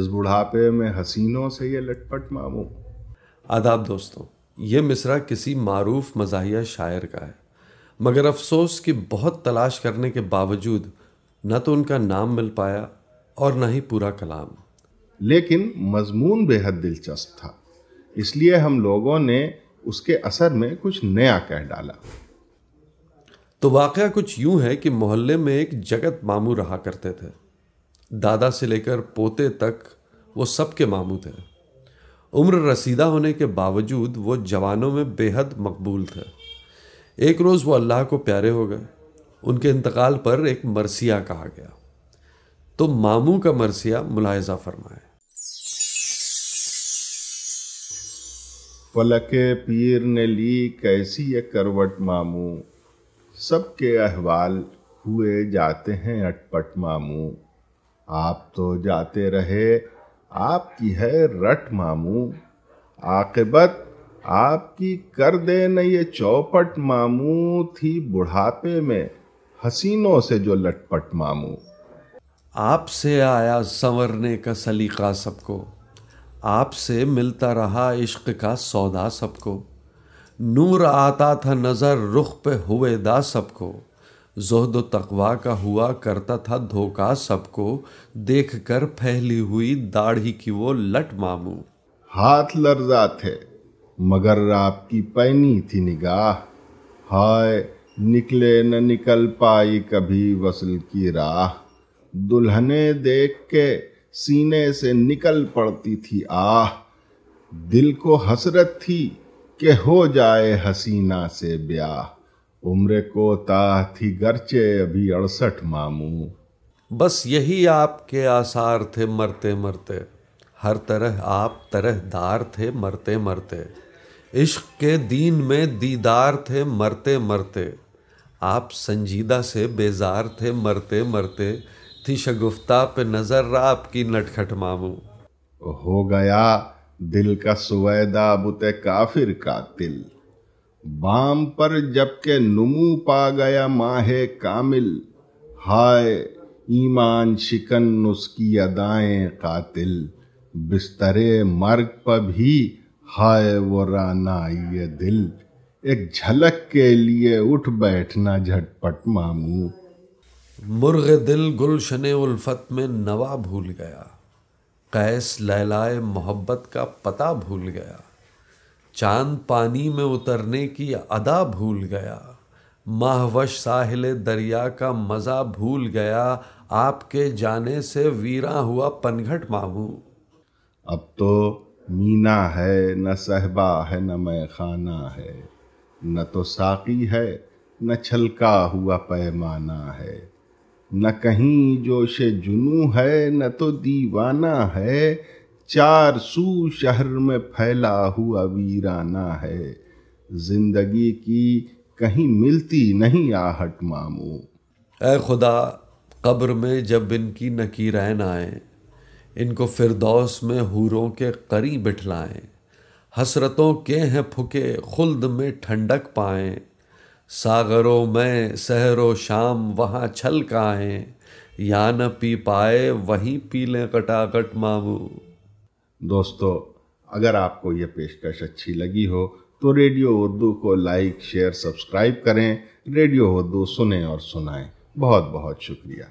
इस बुढ़ापे में हसीनों से ये लटपट मामू आदाब दोस्तों ये मिसरा किसी मारूफ मजाहिया शायर का है मगर अफसोस कि बहुत तलाश करने के बावजूद न तो उनका नाम मिल पाया और न ही पूरा कलाम लेकिन मजमून बेहद दिलचस्प था इसलिए हम लोगों ने उसके असर में कुछ नया कह डाला तो वाक़ कुछ यूं है कि मोहल्ले में एक जगत मामू रहा करते थे दादा से लेकर पोते तक वो सबके मामू थे उम्र रसीदा होने के बावजूद वो जवानों में बेहद मकबूल थे एक रोज़ वो अल्लाह को प्यारे हो गए उनके इंतकाल पर एक मरसिया कहा गया तो मामू का मरसिया मुलायजा फरमाए फलक पीर ने ली कैसी ये करवट मामू सबके अहवाल हुए जाते हैं अटपट मामू आप तो जाते रहे आपकी है रट मामू आकबत आपकी कर दे न ये चौपट मामू थी बुढ़ापे में हसीनों से जो लटपट मामू आपसे आया संवरने का सलीका सबको आपसे मिलता रहा इश्क का सौदा सबको नूर आता था नज़र रुख पे हुए दा सबको जहद तकवा का हुआ करता था धोखा सबको देख कर फैली हुई दाढ़ी की वो लट मामू हाथ लर्जा थे मगर आपकी पैनी थी निगाह हाय निकले न निकल पाई कभी वसल की राह दुल्हने देख के सीने से निकल पड़ती थी आह दिल को हसरत थी कि हो जाए हसीना से ब्याह उम्र को ताह थी गर्चे अभी अड़सठ मामू बस यही आपके आसार थे मरते मरते हर तरह आप तरह दार थे मरते मरते इश्क के दीन में दीदार थे मरते मरते आप संजीदा से बेजार थे मरते मरते थी शगुफ्ता पे नज़र आपकी नटखट मामू हो गया दिल का सुवैदा बुते काफिर का दिल बाम पर जबके नुमू पा गया माहे कामिल हाय ईमान शिकन उसकी अदाएं कातिल बिस्तरे मर्ग पर भी हाय वो राना ये दिल एक झलक के लिए उठ बैठना झटपट मामू मुर्ग दिल गुलशन उल्फत में नवा भूल गया कैस लैलाए मोहब्बत का पता भूल गया चांद पानी में उतरने की अदा भूल गया माहवश साहिल दरिया का मज़ा भूल गया आपके जाने से वीरा हुआ पनघट मामू अब तो मीना है न सहबा है न मैं खाना है न तो साकी है न छलका हुआ पैमाना है न कहीं जोश जुनू है न तो दीवाना है चार सू शहर में फैला हुआ वीराना है जिंदगी की कहीं मिलती नहीं आहट मामो ए खुदा कब्र में जब इनकी रहन आए इनको फिरदौस में हूरों के करी बिठलाएं हसरतों के हैं फुके खुल्द में ठंडक पाए सागरों में सहरो शाम वहाँ छल काएं या न पी पाए वहीं पी लें कटाकट मामू दोस्तों अगर आपको ये पेशकश अच्छी लगी हो तो रेडियो उर्दू को लाइक शेयर सब्सक्राइब करें रेडियो उर्दू सुने और सुनाएं बहुत बहुत शुक्रिया